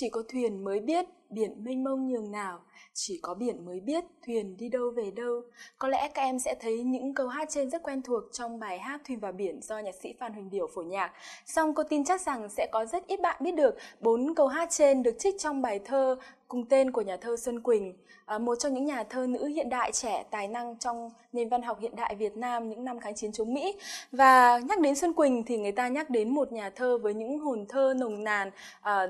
chỉ có thuyền mới biết biển mênh mông nhường nào chỉ có biển mới biết thuyền đi đâu về đâu có lẽ các em sẽ thấy những câu hát trên rất quen thuộc trong bài hát thuyền và biển do nhạc sĩ phan huỳnh biểu phổ nhạc song cô tin chắc rằng sẽ có rất ít bạn biết được bốn câu hát trên được trích trong bài thơ cùng tên của nhà thơ xuân quỳnh à, một trong những nhà thơ nữ hiện đại trẻ tài năng trong nền văn học hiện đại việt nam những năm kháng chiến chống mỹ và nhắc đến xuân quỳnh thì người ta nhắc đến một nhà thơ với những hồn thơ nồng nàn à,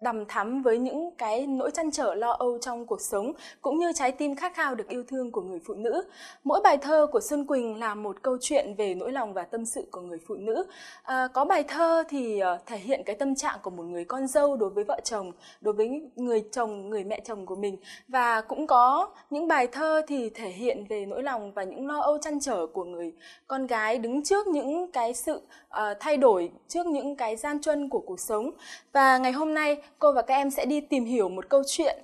đầm thắm với những cái nỗi chăn trở lo âu trong cuộc sống cũng như trái tim khát khao được yêu thương của người phụ nữ. Mỗi bài thơ của Xuân Quỳnh là một câu chuyện về nỗi lòng và tâm sự của người phụ nữ. À, có bài thơ thì ờ, thể hiện cái tâm trạng của một người con dâu đối với vợ chồng, đối với người chồng, người mẹ chồng của mình và cũng có những bài thơ thì thể hiện về nỗi lòng và những lo âu chăn trở của người con gái đứng trước những cái sự uh, thay đổi trước những cái gian truân của cuộc sống. Và ngày hôm nay cô và các em sẽ đi tìm hiểu một câu chuyện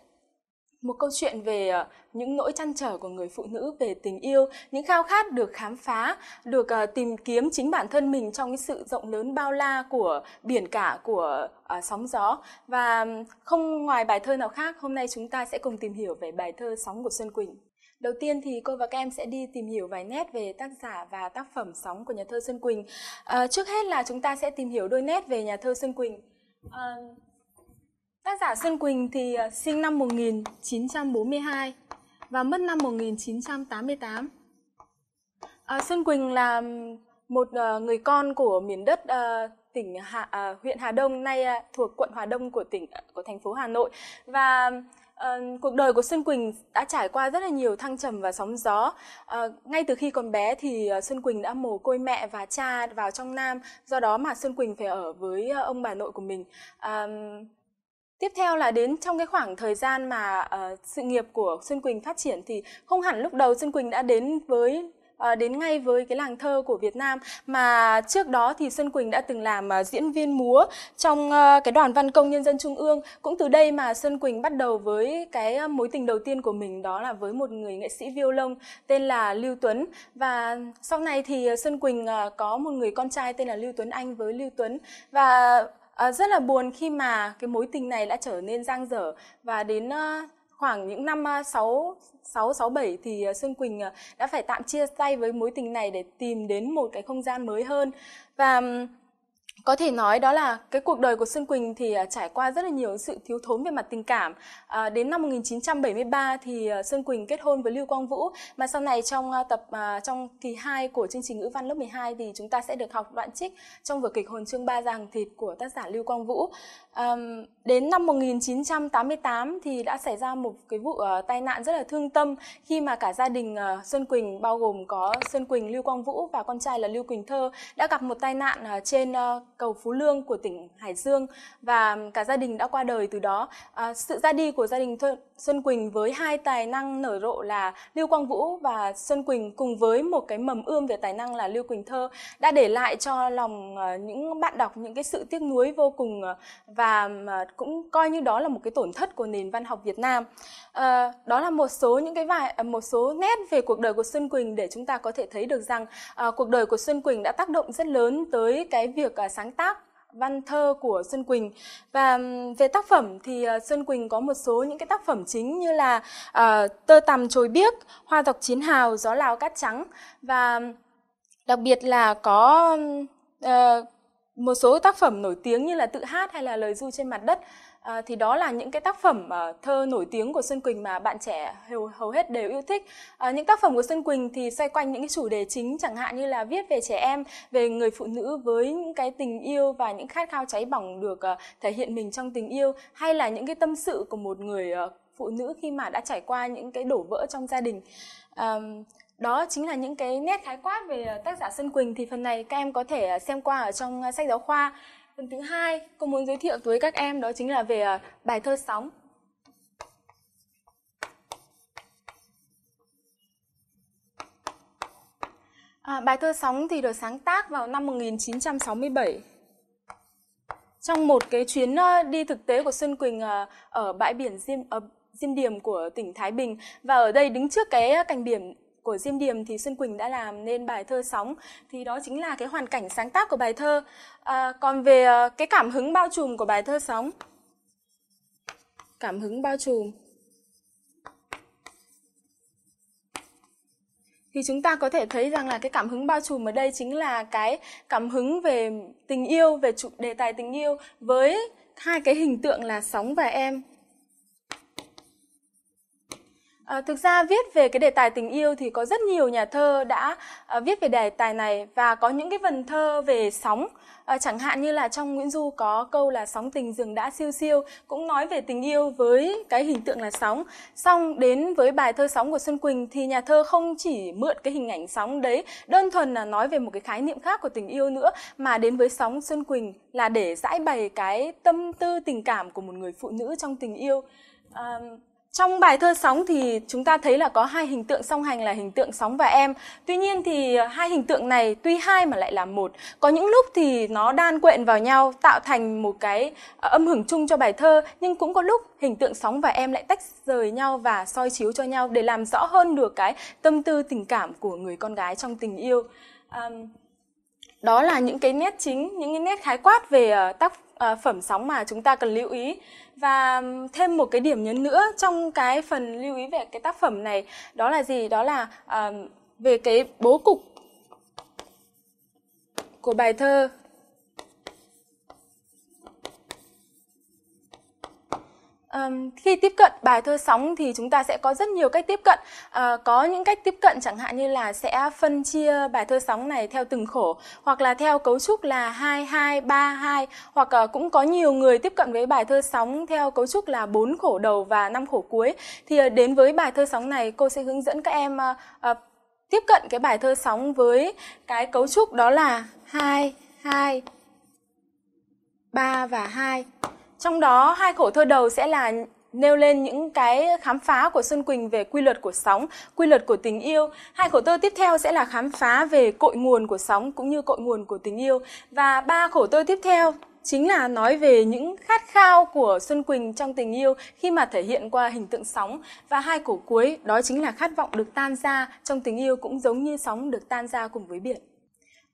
một câu chuyện về ờ, những nỗi chăn trở của người phụ nữ về tình yêu, những khao khát được khám phá, được ờ, tìm kiếm chính bản thân mình trong cái sự rộng lớn bao la của biển cả, của ờ, sóng gió. Và không ngoài bài thơ nào khác, hôm nay chúng ta sẽ cùng tìm hiểu về bài thơ Sóng của Xuân Quỳnh. Đầu tiên thì cô và các em sẽ đi tìm hiểu vài nét về tác giả và tác phẩm Sóng của nhà thơ Xuân Quỳnh. À, trước hết là chúng ta sẽ tìm hiểu đôi nét về nhà thơ Xuân Quỳnh. À, Tác giả Xuân Quỳnh thì ờ, sinh năm 1942 và mất năm 1988. À, ờ, Xuân Quỳnh là một ờ, người con của miền đất tỉnh Hà, huyện Hà Đông nay thuộc quận Hà Đông của tỉnh của thành phố Hà Nội và à, cuộc đời của Xuân Quỳnh đã trải qua rất là nhiều thăng trầm và sóng gió. À, ngay từ khi còn bé thì Xuân Quỳnh đã mồ côi mẹ và cha vào trong Nam, do đó mà Xuân Quỳnh phải ở với ông bà nội của mình. À, Tiếp theo là đến trong cái khoảng thời gian mà uh, sự nghiệp của Xuân Quỳnh phát triển thì không hẳn lúc đầu Xuân Quỳnh đã đến với uh, đến ngay với cái làng thơ của Việt Nam mà trước đó thì Xuân Quỳnh đã từng làm uh, diễn viên múa trong uh, cái đoàn văn công nhân dân trung ương cũng từ đây mà Xuân Quỳnh bắt đầu với cái mối tình đầu tiên của mình đó là với một người nghệ sĩ violon tên là Lưu Tuấn và sau này thì Xuân Quỳnh có một người con trai tên là Lưu Tuấn Anh với Lưu Tuấn và à, rất là buồn khi mà cái mối tình này đã trở nên giang dở và đến uh, khoảng những năm uh, 6 6 67 thì uh, ờ, Xuân Quỳnh uh, đã phải tạm chia tay với mối tình này để tìm đến một cái không gian mới hơn và um, có thể nói đó là cái cuộc đời của Xuân Quỳnh thì à, trải qua rất là nhiều sự thiếu thốn về mặt tình cảm. À, đến năm 1973 thì à, Xuân Quỳnh kết hôn với Lưu Quang Vũ mà sau này trong à, tập trong kỳ 2 của chương trình ngữ văn lớp 12 thì chúng ta sẽ được học đoạn trích trong vở kịch Hồn Trương Ba Giàng Thịt của tác giả Lưu Quang Vũ. Um, đến năm 1988 thì đã xảy ra một cái vụ uh, tai nạn rất là thương tâm khi mà cả gia đình uh, Xuân Quỳnh bao gồm có Xuân Quỳnh, Lưu Quang Vũ và con trai là Lưu Quỳnh Thơ đã gặp một tai nạn uh, trên uh, cầu Phú Lương của tỉnh Hải Dương và cả gia đình đã qua đời từ đó. Uh, sự ra đi của gia đình Thơ, Xuân Quỳnh với hai tài năng nở rộ là Lưu Quang Vũ và Xuân Quỳnh cùng với một cái mầm ươm về tài năng là Lưu Quỳnh Thơ đã để lại cho lòng ờ, những bạn đọc những cái sự tiếc nuối vô cùng ờ, và ờ, cũng coi như đó là một cái tổn thất của nền văn học Việt Nam. đó là một số những cái vài một số nét về cuộc đời của Xuân Quỳnh để chúng ta có thể thấy được rằng cuộc đời của Xuân Quỳnh đã tác động rất lớn tới cái việc sáng tác văn thơ của Xuân Quỳnh và về tác phẩm thì ờ, Xuân Quỳnh có một số những cái tác phẩm chính như là uh, tơ tằm trồi biếc, hoa tộc chiến hào, gió lào cát trắng và đặc biệt là có uh, một số tác phẩm nổi tiếng như là tự hát hay là lời du trên mặt đất À, thì đó là những cái tác phẩm uh, thơ nổi tiếng của Xuân Quỳnh mà bạn trẻ hầu, hầu hết đều yêu thích. À, những tác phẩm của Xuân Quỳnh thì xoay quanh những cái chủ đề chính chẳng hạn như là viết về trẻ em, về người phụ nữ với những cái tình yêu và những khát khao cháy bỏng được uh, thể hiện mình trong tình yêu hay là những cái tâm sự của một người uh, phụ nữ khi mà đã trải qua những cái đổ vỡ trong gia đình. À, đó chính là những cái nét khái quát về tác giả Xuân Quỳnh thì phần này các em có thể xem qua ở trong sách giáo khoa. Phần thứ hai, cô muốn giới thiệu với các em đó chính là về ờ, bài thơ sóng. À, bài thơ sóng thì được sáng tác vào năm 1967 trong một cái chuyến ờ, đi thực tế của Xuân Quỳnh ờ, ở bãi biển Diêm ở Diêm điểm của tỉnh Thái Bình và ở đây đứng trước cái cảnh biển của Diêm Điềm thì Xuân Quỳnh đã làm nên bài thơ sóng thì đó chính là cái hoàn cảnh sáng tác của bài thơ. À, còn về à, cái cảm hứng bao trùm của bài thơ sóng. Cảm hứng bao trùm. thì chúng ta có thể thấy rằng là cái cảm hứng bao trùm ở đây chính là cái cảm hứng về tình yêu về chủ đề tài tình yêu với hai cái hình tượng là sóng và em À, thực ra viết về cái đề tài tình yêu thì có rất nhiều nhà thơ đã à, viết về đề tài này và có những cái vần thơ về sóng à, chẳng hạn như là trong Nguyễn Du có câu là sóng tình rừng đã siêu siêu cũng nói về tình yêu với cái hình tượng là sóng xong đến với bài thơ sóng của Xuân Quỳnh thì nhà thơ không chỉ mượn cái hình ảnh sóng đấy đơn thuần là nói về một cái khái niệm khác của tình yêu nữa mà đến với sóng Xuân Quỳnh là để giải bày cái tâm tư tình cảm của một người phụ nữ trong tình yêu à, trong bài thơ sóng thì chúng ta thấy là có hai hình tượng song hành là hình tượng sóng và em. Tuy nhiên thì hai hình tượng này tuy hai mà lại là một. Có những lúc thì nó đan quện vào nhau tạo thành một cái ờ, âm hưởng chung cho bài thơ, nhưng cũng có lúc hình tượng sóng và em lại tách rời nhau và soi chiếu cho nhau để làm rõ hơn được cái tâm tư tình cảm của người con gái trong tình yêu. Um, đó là những cái nét chính những cái nét khái quát về ờ, tác ờ, phẩm sóng mà chúng ta cần lưu ý và thêm một cái điểm nhấn nữa trong cái phần lưu ý về cái tác phẩm này đó là gì đó là về cái bố cục của bài thơ Um, khi tiếp cận bài thơ sóng thì chúng ta sẽ có rất nhiều cách tiếp cận uh, có những cách tiếp cận chẳng hạn như là sẽ phân chia bài thơ sóng này theo từng khổ hoặc là theo cấu trúc là hai hai ba hai hoặc uh, cũng có nhiều người tiếp cận với bài thơ sóng theo cấu trúc là bốn khổ đầu và năm khổ cuối thì uh, đến với bài thơ sóng này cô sẽ hướng dẫn các em uh, uh, tiếp cận cái bài thơ sóng với cái cấu trúc đó là hai hai ba và hai trong đó, hai khổ thơ đầu sẽ là nêu lên những cái khám phá của Xuân Quỳnh về quy luật của sóng, quy luật của tình yêu. Hai khổ thơ tiếp theo sẽ là khám phá về cội nguồn của sóng cũng như cội nguồn của tình yêu. Và ba khổ thơ tiếp theo chính là nói về những khát khao của Xuân Quỳnh trong tình yêu khi mà thể hiện qua hình tượng sóng và hai cổ cuối đó chính là khát vọng được tan ra trong tình yêu cũng giống như sóng được tan ra cùng với biển.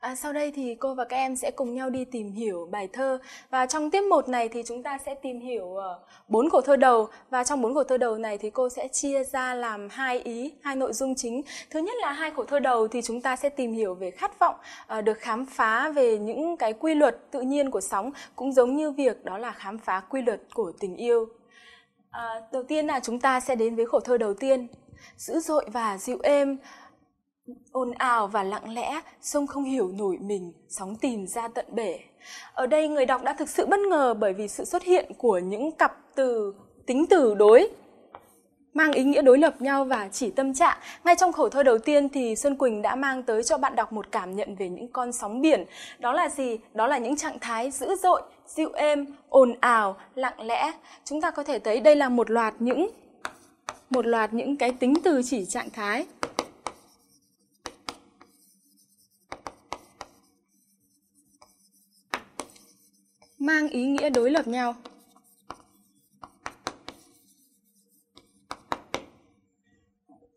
À, sau đây thì cô và các em sẽ cùng nhau đi tìm hiểu bài thơ và trong tiết một này thì chúng ta sẽ tìm hiểu ờ, bốn uh, khổ thơ đầu và trong bốn khổ thơ đầu này thì cô sẽ chia ra làm hai ý hai nội dung chính thứ nhất là hai khổ thơ đầu thì chúng ta sẽ tìm hiểu về khát vọng uh, được khám phá về những cái quy luật tự nhiên của sóng cũng giống như việc đó là khám phá quy luật của tình yêu à, đầu tiên là chúng ta sẽ đến với khổ thơ đầu tiên dữ dội và dịu êm ồn ào và lặng lẽ sông không hiểu nổi mình sóng tìm ra tận bể ở đây người đọc đã thực sự bất ngờ bởi vì sự xuất hiện của những cặp từ tính từ đối mang ý nghĩa đối lập nhau và chỉ tâm trạng. Ngay trong khẩu thơ đầu tiên thì Xuân Quỳnh đã mang tới cho bạn đọc một cảm nhận về những con sóng biển. Đó là gì? Đó là những trạng thái dữ dội, dịu êm, ồn ào, lặng lẽ. Chúng ta có thể thấy đây là một loạt những một loạt những cái tính từ chỉ trạng thái mang ý nghĩa đối lập nhau.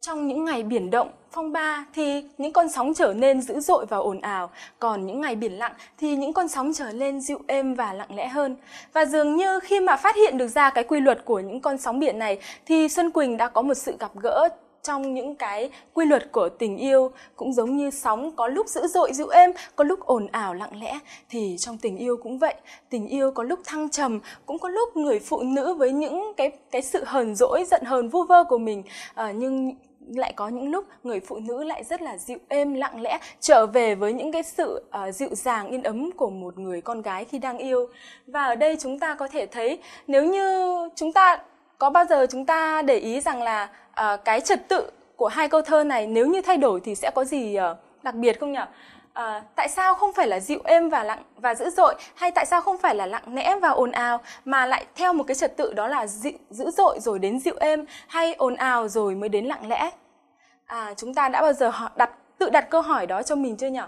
Trong những ngày biển động, phong ba thì những con sóng trở nên dữ dội và ồn ào, còn những ngày biển lặng thì những con sóng trở nên dịu êm và lặng lẽ hơn. Và dường như khi mà phát hiện được ra cái quy luật của những con sóng biển này thì Xuân Quỳnh đã có một sự gặp gỡ trong những cái quy luật của tình yêu cũng giống như sóng có lúc dữ dội dịu êm có lúc ồn ào lặng lẽ thì trong tình yêu cũng vậy tình yêu có lúc thăng trầm cũng có lúc người phụ nữ với những cái cái sự hờn dỗi giận hờn vu vơ của mình à, nhưng lại có những lúc người phụ nữ lại rất là dịu êm lặng lẽ trở về với những cái sự uh, dịu dàng yên ấm của một người con gái khi đang yêu và ở đây chúng ta có thể thấy nếu như chúng ta có bao giờ chúng ta để ý rằng là à, cái trật tự của hai câu thơ này nếu như thay đổi thì sẽ có gì à, đặc biệt không nhỉ? À, tại sao không phải là dịu êm và lặng và dữ dội hay tại sao không phải là lặng lẽ và ồn ào mà lại theo một cái trật tự đó là dị, dữ dội rồi đến dịu êm hay ồn ào rồi mới đến lặng lẽ? À, chúng ta đã bao giờ đặt tự đặt câu hỏi đó cho mình chưa nhỉ?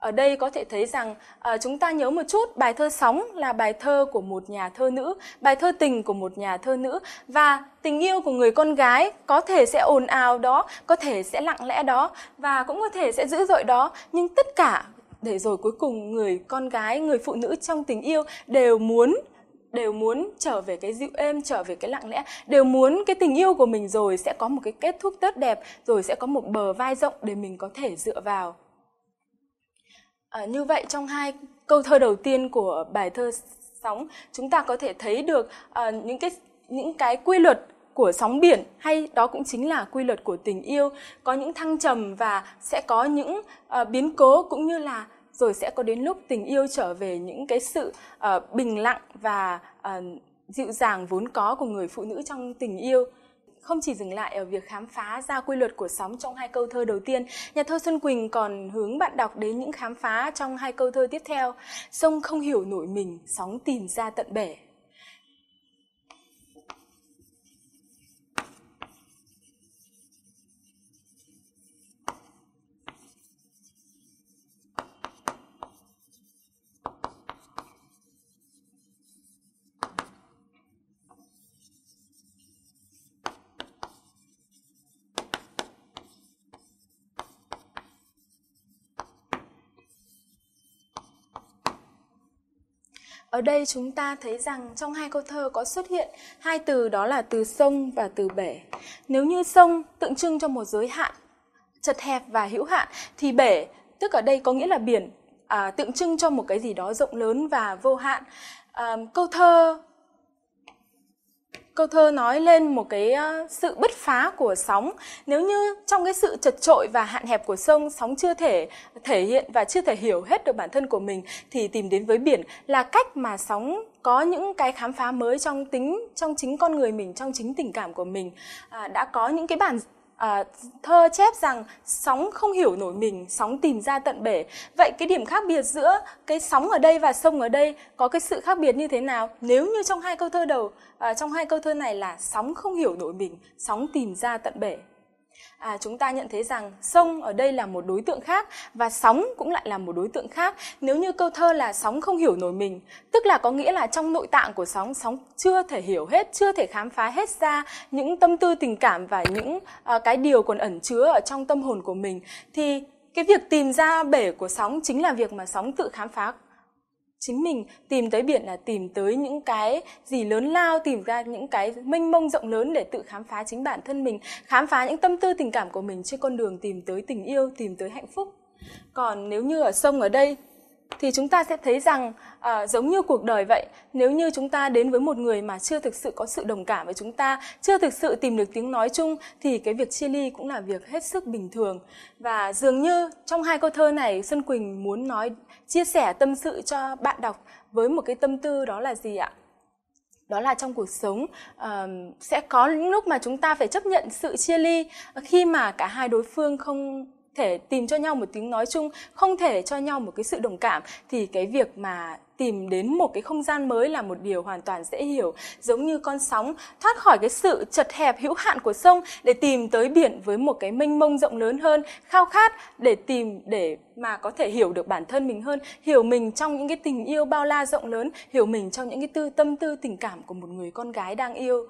Ở đây có thể thấy rằng à, chúng ta nhớ một chút bài thơ sóng là bài thơ của một nhà thơ nữ, bài thơ tình của một nhà thơ nữ và tình yêu của người con gái có thể sẽ ồn ào đó, có thể sẽ lặng lẽ đó và cũng có thể sẽ dữ dội đó, nhưng tất cả để rồi cuối cùng người con gái, người phụ nữ trong tình yêu đều muốn đều muốn trở về cái dịu êm trở về cái lặng lẽ đều muốn cái tình yêu của mình rồi sẽ có một cái kết thúc tốt đẹp rồi sẽ có một bờ vai rộng để mình có thể dựa vào À, như vậy trong hai câu thơ đầu tiên của bài thơ sóng chúng ta có thể thấy được à, những cái những cái quy luật của sóng biển hay đó cũng chính là quy luật của tình yêu có những thăng trầm và sẽ có những uh, biến cố cũng như là rồi sẽ có đến lúc tình yêu trở về những cái sự uh, bình lặng và uh, dịu dàng vốn có của người phụ nữ trong tình yêu không chỉ dừng lại ở việc khám phá ra quy luật của sóng trong hai câu thơ đầu tiên, nhà thơ Xuân Quỳnh còn hướng bạn đọc đến những khám phá trong hai câu thơ tiếp theo. Sông không hiểu nổi mình, sóng tìm ra tận bể Ở đây chúng ta thấy rằng trong hai câu thơ có xuất hiện hai từ đó là từ sông và từ bể. Nếu như sông tượng trưng cho một giới hạn chật hẹp và hữu hạn thì bể tức ở đây có nghĩa là biển à, tượng trưng cho một cái gì đó rộng lớn và vô hạn. À, câu thơ Câu thơ nói lên một cái ờ, sự bứt phá của sóng. Nếu như trong cái sự chật trội và hạn hẹp của sông, sóng chưa thể thể hiện và chưa thể hiểu hết được bản thân của mình thì tìm đến với biển là cách mà sóng có những cái khám phá mới trong tính trong chính con người mình trong chính tình cảm của mình à, đã có những cái bản à, thơ chép rằng sóng không hiểu nổi mình, sóng tìm ra tận bể. Vậy cái điểm khác biệt giữa cái sóng ở đây và sông ở đây có cái sự khác biệt như thế nào? Nếu như trong hai câu thơ đầu, à, trong hai câu thơ này là sóng không hiểu nổi mình, sóng tìm ra tận bể à, chúng ta nhận thấy rằng sông ở đây là một đối tượng khác và sóng cũng lại là một đối tượng khác nếu như câu thơ là sóng không hiểu nổi mình tức là có nghĩa là trong nội tạng của sóng sóng chưa thể hiểu hết chưa thể khám phá hết ra những tâm tư tình cảm và những à, cái điều còn ẩn chứa ở trong tâm hồn của mình thì cái việc tìm ra bể của sóng chính là việc mà sóng tự khám phá chính mình tìm tới biển là tìm tới những cái gì lớn lao tìm ra những cái mênh mông rộng lớn để tự khám phá chính bản thân mình khám phá những tâm tư tình cảm của mình trên con đường tìm tới tình yêu tìm tới hạnh phúc còn nếu như ở sông ở đây thì chúng ta sẽ thấy rằng à, giống như cuộc đời vậy nếu như chúng ta đến với một người mà chưa thực sự có sự đồng cảm với chúng ta chưa thực sự tìm được tiếng nói chung thì cái việc chia ly cũng là việc hết sức bình thường và dường như trong hai câu thơ này xuân quỳnh muốn nói chia sẻ tâm sự cho bạn đọc với một cái tâm tư đó là gì ạ đó là trong cuộc sống uh, sẽ có những lúc mà chúng ta phải chấp nhận sự chia ly khi mà cả hai đối phương không thể tìm cho nhau một tiếng nói chung không thể cho nhau một cái sự đồng cảm thì cái việc mà tìm đến một cái không gian mới là một điều hoàn toàn dễ hiểu giống như con sóng thoát khỏi cái sự chật hẹp hữu hạn của sông để tìm tới biển với một cái mênh mông rộng lớn hơn khao khát để tìm để mà có thể hiểu được bản thân mình hơn hiểu mình trong những cái tình yêu bao la rộng lớn hiểu mình trong những cái tư tâm tư tình cảm của một người con gái đang yêu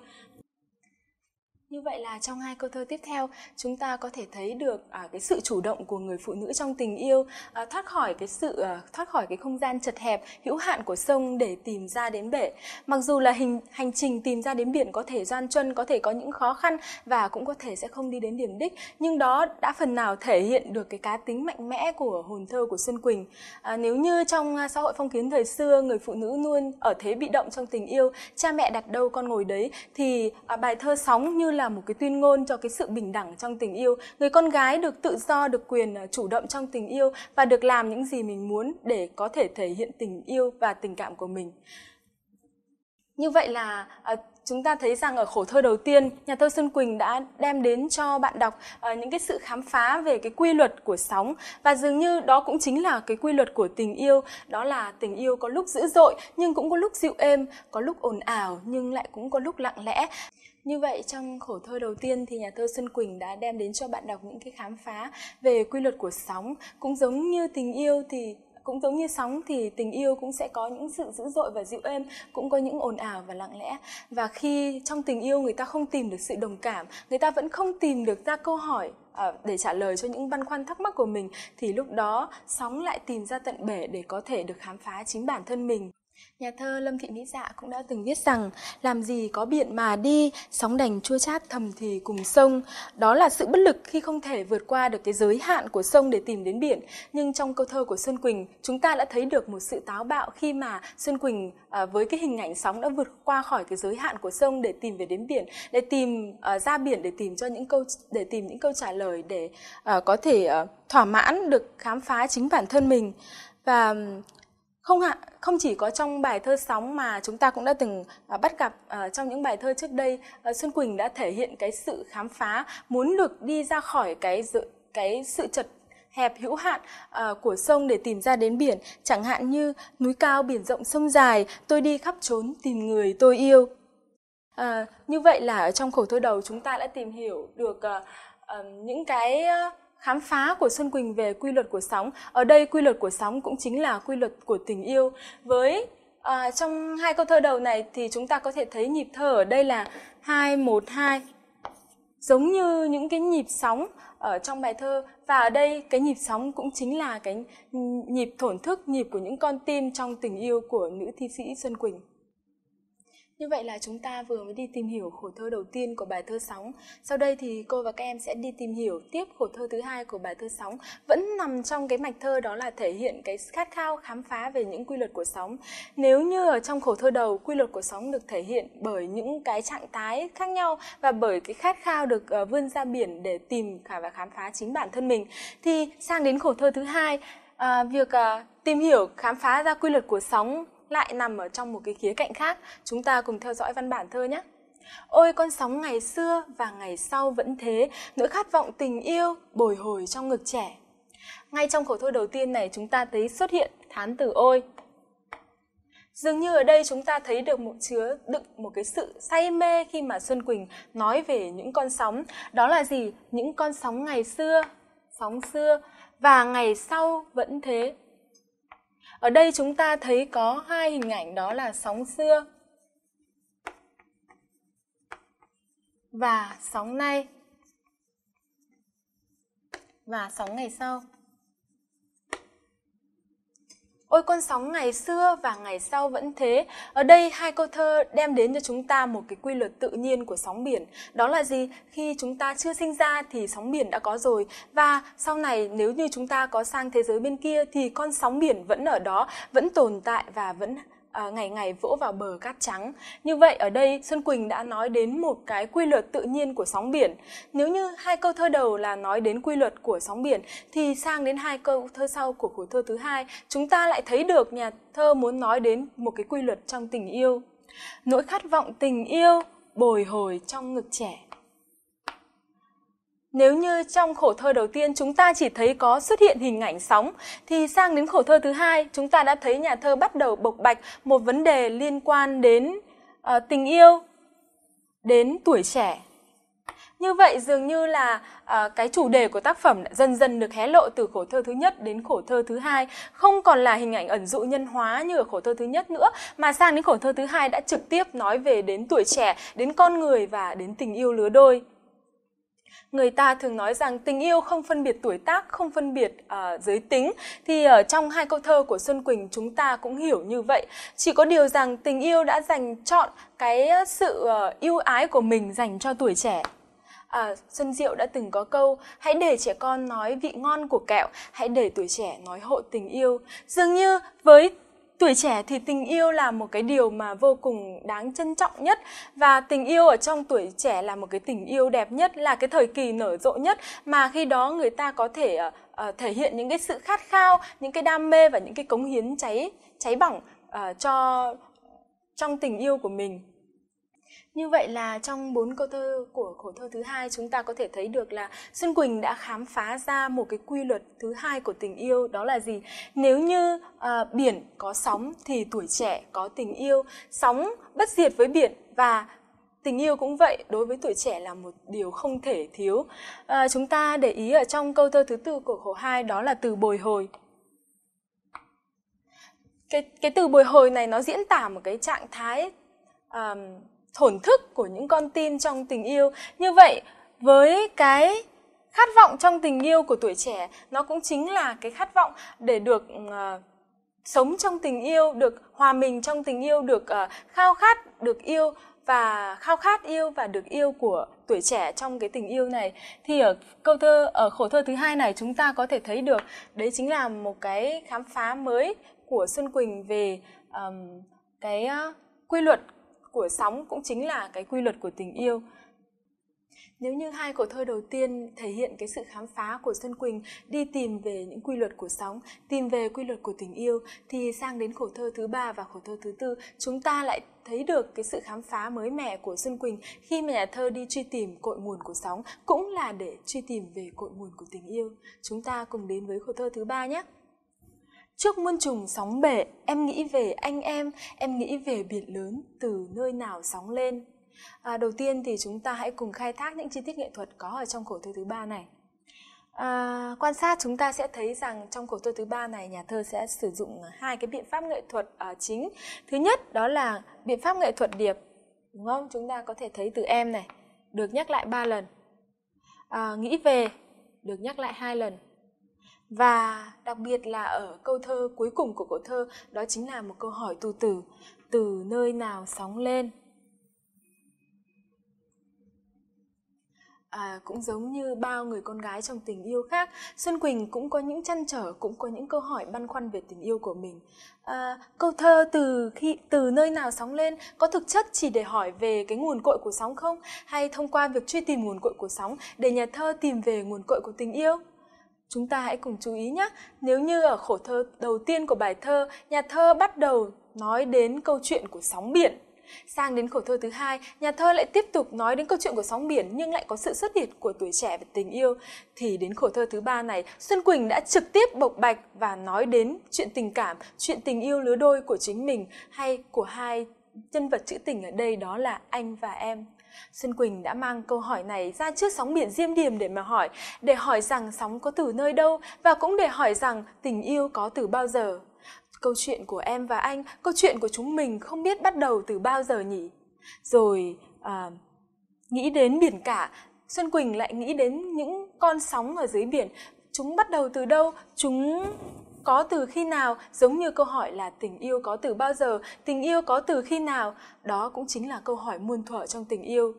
như vậy là trong hai câu thơ tiếp theo, chúng ta có thể thấy được à, cái sự chủ động của người phụ nữ trong tình yêu, à, thoát khỏi cái sự à, thoát khỏi cái không gian chật hẹp, hữu hạn của sông để tìm ra đến bể. Mặc dù là hình hành trình tìm ra đến biển có thể gian truân, có thể có những khó khăn và cũng có thể sẽ không đi đến điểm đích, nhưng đó đã phần nào thể hiện được cái cá tính mạnh mẽ của hồn thơ của Xuân Quỳnh. À, nếu như trong à, xã hội phong kiến thời xưa người phụ nữ luôn ở thế bị động trong tình yêu, cha mẹ đặt đâu con ngồi đấy thì à, bài thơ sóng như là là một cái tuyên ngôn cho cái sự bình đẳng trong tình yêu người con gái được tự do được quyền à, chủ động trong tình yêu và được làm những gì mình muốn để có thể thể hiện tình yêu và tình cảm của mình như vậy là à, chúng ta thấy rằng ở khổ thơ đầu tiên nhà thơ xuân quỳnh đã đem đến cho bạn đọc à, những cái sự khám phá về cái quy luật của sóng và dường như đó cũng chính là cái quy luật của tình yêu đó là tình yêu có lúc dữ dội nhưng cũng có lúc dịu êm có lúc ồn ào nhưng lại cũng có lúc lặng lẽ như vậy trong khổ thơ đầu tiên thì nhà thơ Xuân Quỳnh đã đem đến cho bạn đọc những cái khám phá về quy luật của sóng, cũng giống như tình yêu thì cũng giống như sóng thì tình yêu cũng sẽ có những sự dữ dội và dịu êm cũng có những ồn ào và lặng lẽ và khi trong tình yêu người ta không tìm được sự đồng cảm người ta vẫn không tìm được ra câu hỏi à, để trả lời cho những băn khoăn thắc mắc của mình thì lúc đó sóng lại tìm ra tận bể để có thể được khám phá chính bản thân mình Nhà thơ Lâm Thị Mỹ Dạ cũng đã từng viết rằng Làm gì có biển mà đi, sóng đành chua chát thầm thì cùng sông Đó là sự bất lực khi không thể vượt qua được cái giới hạn của sông để tìm đến biển Nhưng trong câu thơ của Xuân Quỳnh Chúng ta đã thấy được một sự táo bạo khi mà Xuân Quỳnh à, với cái hình ảnh sóng đã vượt qua khỏi cái giới hạn của sông để tìm về đến biển Để tìm à, ra biển để tìm cho những câu để tìm những câu trả lời để à, có thể à, thỏa mãn được khám phá chính bản thân mình và không ạ, không chỉ có trong bài thơ sóng mà chúng ta cũng đã từng à, bắt gặp à, trong những bài thơ trước đây, à, Xuân Quỳnh đã thể hiện cái sự khám phá, muốn được đi ra khỏi cái dự, cái sự chật hẹp hữu hạn uh, của sông để tìm ra đến biển, chẳng hạn như núi cao biển rộng sông dài, tôi đi khắp trốn tìm người tôi yêu. À, như vậy là ở trong khổ thơ đầu chúng ta đã tìm hiểu được uh, uh, những cái uh, khám phá của Xuân Quỳnh về quy luật của sóng. Ở đây quy luật của sóng cũng chính là quy luật của tình yêu. Với à, trong hai câu thơ đầu này thì chúng ta có thể thấy nhịp thở ở đây là 2 1 2. Giống như những cái nhịp sóng ở trong bài thơ và ở đây cái nhịp sóng cũng chính là cái nhịp thổn thức, nhịp của những con tim trong tình yêu của nữ thi sĩ Xuân Quỳnh. Như vậy là chúng ta vừa mới đi tìm hiểu khổ thơ đầu tiên của bài thơ sóng. Sau đây thì cô và các em sẽ đi tìm hiểu tiếp khổ thơ thứ hai của bài thơ sóng. Vẫn nằm trong cái mạch thơ đó là thể hiện cái khát khao khám phá về những quy luật của sóng. Nếu như ở trong khổ thơ đầu, quy luật của sóng được thể hiện bởi những cái trạng thái khác nhau và bởi cái khát khao được ờ, vươn ra biển để tìm cả và khám phá chính bản thân mình. Thì sang đến khổ thơ thứ hai, à, việc à, tìm hiểu khám phá ra quy luật của sóng lại nằm ở trong một cái khía cạnh khác. Chúng ta cùng theo dõi văn bản thơ nhé. Ôi con sóng ngày xưa và ngày sau vẫn thế, nỗi khát vọng tình yêu bồi hồi trong ngực trẻ. Ngay trong khẩu thơ đầu tiên này chúng ta thấy xuất hiện thán từ ôi. Dường như ở đây chúng ta thấy được một chứa đựng một cái sự say mê khi mà Xuân Quỳnh nói về những con sóng. Đó là gì? Những con sóng ngày xưa, sóng xưa và ngày sau vẫn thế, ở đây chúng ta thấy có hai hình ảnh đó là sóng xưa và sóng nay và sóng ngày sau. Ôi con sóng ngày xưa và ngày sau vẫn thế. Ở đây hai câu thơ đem đến cho chúng ta một cái quy luật tự nhiên của sóng biển. Đó là gì? Khi chúng ta chưa sinh ra thì sóng biển đã có rồi và sau này nếu như chúng ta có sang thế giới bên kia thì con sóng biển vẫn ở đó, vẫn tồn tại và vẫn à, ngày ngày vỗ vào bờ cát trắng. Như vậy ở đây Xuân Quỳnh đã nói đến một cái quy luật tự nhiên của sóng biển. Nếu như hai câu thơ đầu là nói đến quy luật của sóng biển thì sang đến hai câu thơ sau của khổ thơ thứ hai, chúng ta lại thấy được nhà thơ muốn nói đến một cái quy luật trong tình yêu. Nỗi khát vọng tình yêu bồi hồi trong ngực trẻ nếu như trong khổ thơ đầu tiên chúng ta chỉ thấy có xuất hiện hình ảnh sóng, thì sang đến khổ thơ thứ hai chúng ta đã thấy nhà thơ bắt đầu bộc bạch một vấn đề liên quan đến uh, tình yêu, đến tuổi trẻ. Như vậy dường như là uh, cái chủ đề của tác phẩm đã dần dần được hé lộ từ khổ thơ thứ nhất đến khổ thơ thứ hai, không còn là hình ảnh ẩn dụ nhân hóa như ở khổ thơ thứ nhất nữa, mà sang đến khổ thơ thứ hai đã trực tiếp nói về đến tuổi trẻ, đến con người và đến tình yêu lứa đôi người ta thường nói rằng tình yêu không phân biệt tuổi tác không phân biệt uh, giới tính thì ở ờ, trong hai câu thơ của xuân quỳnh chúng ta cũng hiểu như vậy chỉ có điều rằng tình yêu đã dành chọn cái sự uh, yêu ái của mình dành cho tuổi trẻ À, Xuân Diệu đã từng có câu Hãy để trẻ con nói vị ngon của kẹo Hãy để tuổi trẻ nói hộ tình yêu Dường như với tuổi trẻ thì tình yêu là một cái điều mà vô cùng đáng trân trọng nhất và tình yêu ở trong tuổi trẻ là một cái tình yêu đẹp nhất là cái thời kỳ nở rộ nhất mà khi đó người ta có thể uh, thể hiện những cái sự khát khao những cái đam mê và những cái cống hiến cháy cháy bỏng uh, cho trong tình yêu của mình như vậy là trong bốn câu thơ của khổ thơ thứ hai chúng ta có thể thấy được là Xuân Quỳnh đã khám phá ra một cái quy luật thứ hai của tình yêu đó là gì? Nếu như uh, biển có sóng thì tuổi trẻ có tình yêu, sóng bất diệt với biển và tình yêu cũng vậy đối với tuổi trẻ là một điều không thể thiếu. À, chúng ta để ý ở trong câu thơ thứ tư của khổ hai đó là từ bồi hồi cái cái từ bồi hồi này nó diễn tả một cái trạng thái um, thổn thức của những con tim trong tình yêu như vậy với cái khát vọng trong tình yêu của tuổi trẻ nó cũng chính là cái khát vọng để được uh, sống trong tình yêu được hòa mình trong tình yêu được uh, khao khát được yêu và khao khát yêu và được yêu của tuổi trẻ trong cái tình yêu này thì ở câu thơ ở khổ thơ thứ hai này chúng ta có thể thấy được đấy chính là một cái khám phá mới của Xuân Quỳnh về um, cái uh, quy luật của sóng cũng chính là cái quy luật của tình yêu nếu như hai cổ thơ đầu tiên thể hiện cái sự khám phá của Xuân Quỳnh đi tìm về những quy luật của sóng, tìm về quy luật của tình yêu thì sang đến cổ thơ thứ ba và cổ thơ thứ tư chúng ta lại thấy được cái sự khám phá mới mẻ của Xuân Quỳnh khi mà nhà thơ đi truy tìm cội nguồn của sóng cũng là để truy tìm về cội nguồn của tình yêu. Chúng ta cùng đến với cổ thơ thứ ba nhé. Trước muôn trùng sóng bể, em nghĩ về anh em, em nghĩ về biển lớn, từ nơi nào sóng lên. À, đầu tiên thì chúng ta hãy cùng khai thác những chi tiết nghệ thuật có ở trong khổ thơ thứ ba này. À, quan sát chúng ta sẽ thấy rằng trong khổ thơ thứ ba này nhà thơ sẽ sử dụng hai cái biện pháp nghệ thuật uh, chính. Thứ nhất đó là biện pháp nghệ thuật điệp, đúng không? Chúng ta có thể thấy từ em này được nhắc lại ba lần, à, nghĩ về được nhắc lại hai lần và đặc biệt là ở câu thơ cuối cùng của cổ thơ đó chính là một câu hỏi tu tử từ nơi nào sóng lên À, cũng giống như bao người con gái trong tình yêu khác xuân quỳnh cũng có những chăn trở cũng có những câu hỏi băn khoăn về tình yêu của mình à, câu thơ từ khi từ nơi nào sóng lên có thực chất chỉ để hỏi về cái nguồn cội của sóng không hay thông qua việc truy tìm nguồn cội của sóng để nhà thơ tìm về nguồn cội của tình yêu Chúng ta hãy cùng chú ý nhé, nếu như ở khổ thơ đầu tiên của bài thơ, nhà thơ bắt đầu nói đến câu chuyện của sóng biển. Sang đến khổ thơ thứ hai, nhà thơ lại tiếp tục nói đến câu chuyện của sóng biển nhưng lại có sự xuất hiện của tuổi trẻ và tình yêu. Thì đến khổ thơ thứ ba này, Xuân Quỳnh đã trực tiếp bộc bạch và nói đến chuyện tình cảm, chuyện tình yêu lứa đôi của chính mình hay của hai nhân vật trữ tình ở đây đó là anh và em. Xuân Quỳnh đã mang câu hỏi này ra trước sóng biển diêm điềm để mà hỏi, để hỏi rằng sóng có từ nơi đâu và cũng để hỏi rằng tình yêu có từ bao giờ. Câu chuyện của em và anh, câu chuyện của chúng mình không biết bắt đầu từ bao giờ nhỉ? Rồi à, nghĩ đến biển cả, Xuân Quỳnh lại nghĩ đến những con sóng ở dưới biển. Chúng bắt đầu từ đâu? Chúng có từ khi nào giống như câu hỏi là tình yêu có từ bao giờ tình yêu có từ khi nào đó cũng chính là câu hỏi muôn thuở trong tình yêu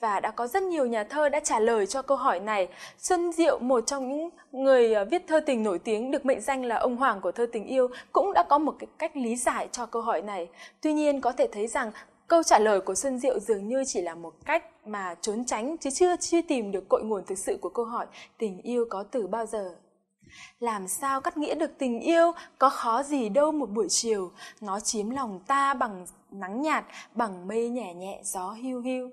và đã có rất nhiều nhà thơ đã trả lời cho câu hỏi này. Xuân Diệu, một trong những người ờ, viết thơ tình nổi tiếng được mệnh danh là ông hoàng của thơ tình yêu, cũng đã có một cái cách lý giải cho câu hỏi này. Tuy nhiên có thể thấy rằng câu trả lời của Xuân Diệu dường như chỉ là một cách mà trốn tránh chứ chưa truy tìm được cội nguồn thực sự của câu hỏi tình yêu có từ bao giờ làm sao cắt nghĩa được tình yêu có khó gì đâu một buổi chiều nó chiếm lòng ta bằng nắng nhạt bằng mây nhẹ nhẹ gió hiu hiu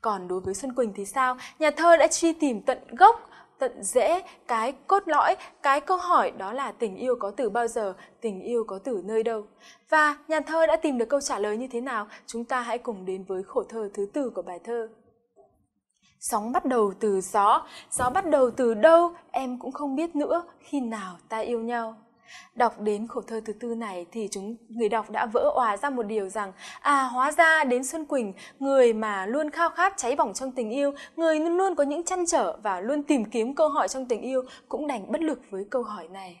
còn đối với xuân quỳnh thì sao nhà thơ đã truy tìm tận gốc tận rễ cái cốt lõi cái câu hỏi đó là tình yêu có từ bao giờ tình yêu có từ nơi đâu và nhà thơ đã tìm được câu trả lời như thế nào chúng ta hãy cùng đến với khổ thơ thứ tư của bài thơ sóng bắt đầu từ gió gió bắt đầu từ đâu em cũng không biết nữa khi nào ta yêu nhau đọc đến khổ thơ thứ tư này thì chúng người đọc đã vỡ òa ra một điều rằng à hóa ra đến xuân quỳnh người mà luôn khao khát cháy bỏng trong tình yêu người luôn luôn có những chăn trở và luôn tìm kiếm câu hỏi trong tình yêu cũng đành bất lực với câu hỏi này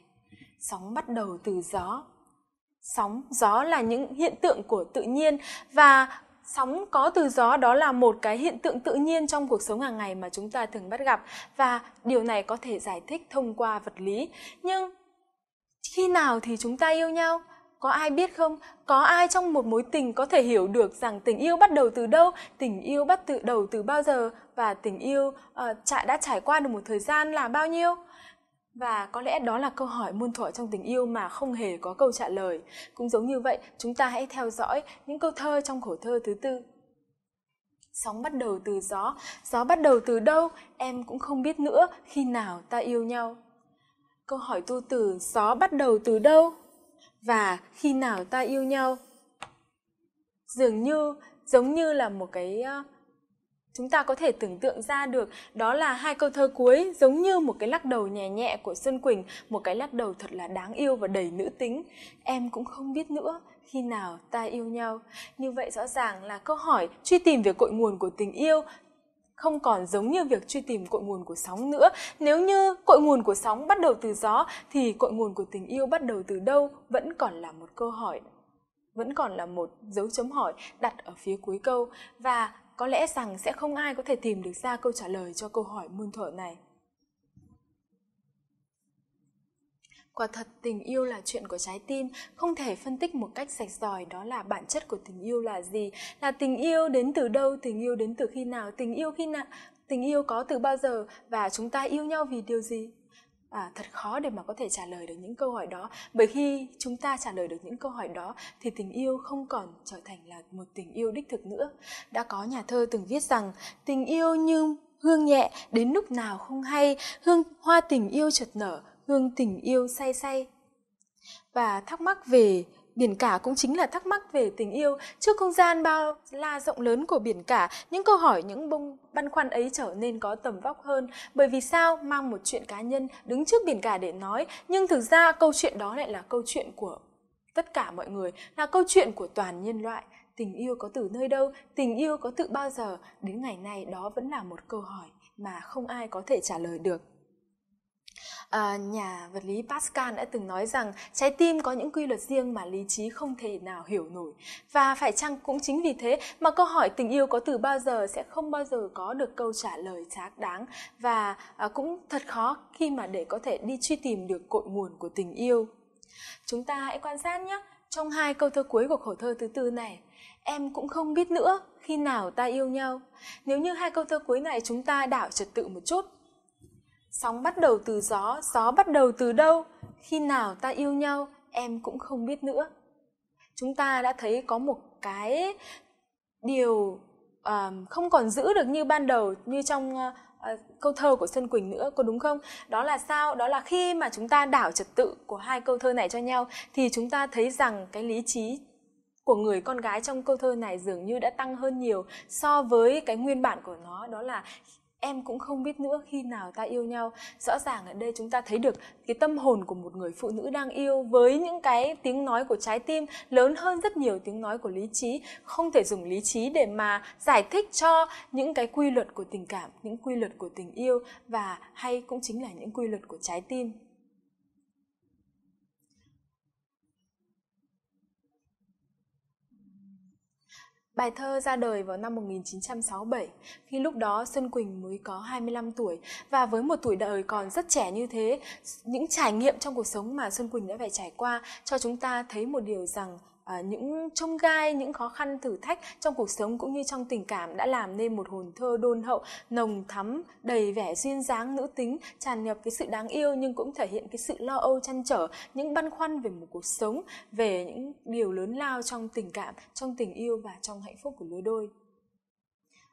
sóng bắt đầu từ gió sóng gió là những hiện tượng của tự nhiên và Sóng có từ gió đó là một cái hiện tượng tự nhiên trong cuộc sống hàng ngày mà chúng ta thường bắt gặp và điều này có thể giải thích thông qua vật lý. Nhưng khi nào thì chúng ta yêu nhau? Có ai biết không? Có ai trong một mối tình có thể hiểu được rằng tình yêu bắt đầu từ đâu, tình yêu bắt từ đầu từ bao giờ và tình yêu uh, đã trải qua được một thời gian là bao nhiêu? Và có lẽ đó là câu hỏi muôn thuở trong tình yêu mà không hề có câu trả lời. Cũng giống như vậy, chúng ta hãy theo dõi những câu thơ trong khổ thơ thứ tư. Sóng bắt đầu từ gió, gió bắt đầu từ đâu, em cũng không biết nữa khi nào ta yêu nhau. Câu hỏi tu từ gió bắt đầu từ đâu và khi nào ta yêu nhau. Dường như giống như là một cái chúng ta có thể tưởng tượng ra được đó là hai câu thơ cuối giống như một cái lắc đầu nhẹ nhẹ của Xuân Quỳnh, một cái lắc đầu thật là đáng yêu và đầy nữ tính. Em cũng không biết nữa khi nào ta yêu nhau. Như vậy rõ ràng là câu hỏi truy tìm về cội nguồn của tình yêu không còn giống như việc truy tìm cội nguồn của sóng nữa. Nếu như cội nguồn của sóng bắt đầu từ gió thì cội nguồn của tình yêu bắt đầu từ đâu vẫn còn là một câu hỏi vẫn còn là một dấu chấm hỏi đặt ở phía cuối câu và có lẽ rằng sẽ không ai có thể tìm được ra câu trả lời cho câu hỏi muôn thuở này. Quả thật tình yêu là chuyện của trái tim, không thể phân tích một cách sạch sòi đó là bản chất của tình yêu là gì, là tình yêu đến từ đâu, tình yêu đến từ khi nào, tình yêu khi nào, tình yêu có từ bao giờ và chúng ta yêu nhau vì điều gì. À, thật khó để mà có thể trả lời được những câu hỏi đó bởi khi chúng ta trả lời được những câu hỏi đó thì tình yêu không còn trở thành là một tình yêu đích thực nữa đã có nhà thơ từng viết rằng tình yêu như hương nhẹ đến lúc nào không hay hương hoa tình yêu chợt nở hương tình yêu say say và thắc mắc về biển cả cũng chính là thắc mắc về tình yêu trước không gian bao la rộng lớn của biển cả những câu hỏi những bông băn khoăn ấy trở nên có tầm vóc hơn bởi vì sao mang một chuyện cá nhân đứng trước biển cả để nói nhưng thực ra câu chuyện đó lại là câu chuyện của tất cả mọi người là câu chuyện của toàn nhân loại tình yêu có từ nơi đâu tình yêu có tự bao giờ đến ngày nay đó vẫn là một câu hỏi mà không ai có thể trả lời được À, nhà vật lý Pascal đã từng nói rằng trái tim có những quy luật riêng mà lý trí không thể nào hiểu nổi. Và phải chăng cũng chính vì thế mà câu hỏi tình yêu có từ bao giờ sẽ không bao giờ có được câu trả lời xác đáng và à, cũng thật khó khi mà để có thể đi truy tìm được cội nguồn của tình yêu. Chúng ta hãy quan sát nhé, trong hai câu thơ cuối của khổ thơ thứ tư này, em cũng không biết nữa khi nào ta yêu nhau. Nếu như hai câu thơ cuối này chúng ta đảo trật tự một chút sóng bắt đầu từ gió gió bắt đầu từ đâu khi nào ta yêu nhau em cũng không biết nữa chúng ta đã thấy có một cái điều uh, không còn giữ được như ban đầu như trong uh, uh, câu thơ của xuân Quỳnh nữa có đúng không? Đó là sao? Đó là khi mà chúng ta đảo trật tự của hai câu thơ này cho nhau thì chúng ta thấy rằng cái lý trí của người con gái trong câu thơ này dường như đã tăng hơn nhiều so với cái nguyên bản của nó đó là em cũng không biết nữa khi nào ta yêu nhau rõ ràng ở đây chúng ta thấy được cái tâm hồn của một người phụ nữ đang yêu với những cái tiếng nói của trái tim lớn hơn rất nhiều tiếng nói của lý trí không thể dùng lý trí để mà giải thích cho những cái quy luật của tình cảm những quy luật của tình yêu và hay cũng chính là những quy luật của trái tim Bài thơ ra đời vào năm 1967, khi lúc đó Xuân Quỳnh mới có 25 tuổi và với một tuổi đời còn rất trẻ như thế, những trải nghiệm trong cuộc sống mà Xuân Quỳnh đã phải trải qua cho chúng ta thấy một điều rằng à, những trông gai những khó khăn thử thách trong cuộc sống cũng như trong tình cảm đã làm nên một hồn thơ đôn hậu nồng thắm đầy vẻ duyên dáng nữ tính tràn ngập cái sự đáng yêu nhưng cũng thể hiện cái sự lo âu chăn trở những băn khoăn về một cuộc sống về những điều lớn lao trong tình cảm trong tình yêu và trong hạnh phúc của lứa đôi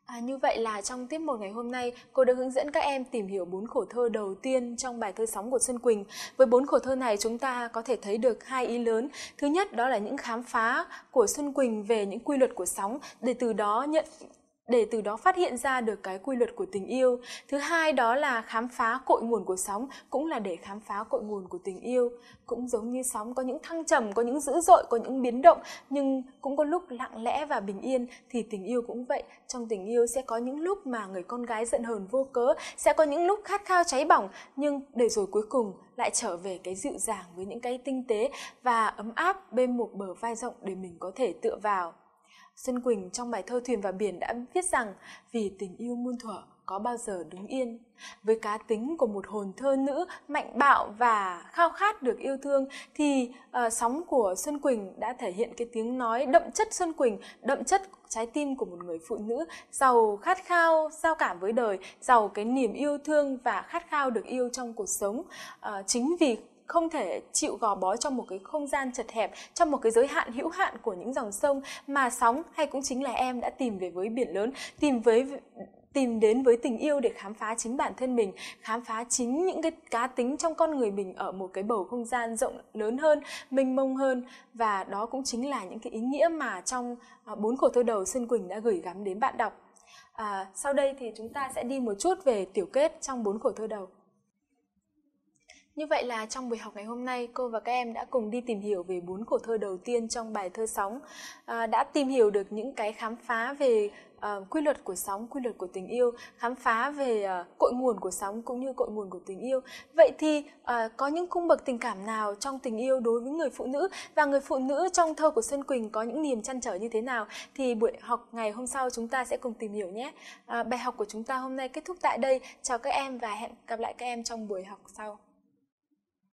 À, như vậy là trong tiết một ngày hôm nay, cô đã hướng dẫn các em tìm hiểu bốn khổ thơ đầu tiên trong bài thơ sóng của Xuân Quỳnh. Với bốn khổ thơ này chúng ta có thể thấy được hai ý lớn. Thứ nhất đó là những khám phá của Xuân Quỳnh về những quy luật của sóng để từ đó nhận để từ đó phát hiện ra được cái quy luật của tình yêu. Thứ hai đó là khám phá cội nguồn của sóng, cũng là để khám phá cội nguồn của tình yêu. Cũng giống như sóng có những thăng trầm, có những dữ dội, có những biến động, nhưng cũng có lúc lặng lẽ và bình yên thì tình yêu cũng vậy. Trong tình yêu sẽ có những lúc mà người con gái giận hờn vô cớ, sẽ có những lúc khát khao cháy bỏng, nhưng để rồi cuối cùng lại trở về cái dịu dàng với những cái tinh tế và ấm áp bên một bờ vai rộng để mình có thể tựa vào. Xuân Quỳnh trong bài thơ Thuyền và Biển đã viết rằng vì tình yêu muôn thuở có bao giờ đứng yên. Với cá tính của một hồn thơ nữ mạnh bạo và khao khát được yêu thương thì uh, sóng của Xuân Quỳnh đã thể hiện cái tiếng nói đậm chất Xuân Quỳnh, đậm chất trái tim của một người phụ nữ giàu khát khao, giao cảm với đời, giàu cái niềm yêu thương và khát khao được yêu trong cuộc sống. Uh, chính vì không thể chịu gò bó trong một cái không gian chật hẹp trong một cái giới hạn hữu hạn của những dòng sông mà sóng hay cũng chính là em đã tìm về với biển lớn tìm với tìm đến với tình yêu để khám phá chính bản thân mình khám phá chính những cái cá tính trong con người mình ở một cái bầu không gian rộng lớn hơn mênh mông hơn và đó cũng chính là những cái ý nghĩa mà trong à, bốn khổ thơ đầu xuân quỳnh đã gửi gắm đến bạn đọc à, sau đây thì chúng ta sẽ đi một chút về tiểu kết trong bốn khổ thơ đầu như vậy là trong buổi học ngày hôm nay, cô và các em đã cùng đi tìm hiểu về bốn khổ thơ đầu tiên trong bài thơ sóng, à, đã tìm hiểu được những cái khám phá về à, quy luật của sóng, quy luật của tình yêu, khám phá về à, cội nguồn của sóng cũng như cội nguồn của tình yêu. Vậy thì à, có những cung bậc tình cảm nào trong tình yêu đối với người phụ nữ và người phụ nữ trong thơ của Xuân Quỳnh có những niềm chăn trở như thế nào? Thì buổi học ngày hôm sau chúng ta sẽ cùng tìm hiểu nhé. À, bài học của chúng ta hôm nay kết thúc tại đây. Chào các em và hẹn gặp lại các em trong buổi học sau.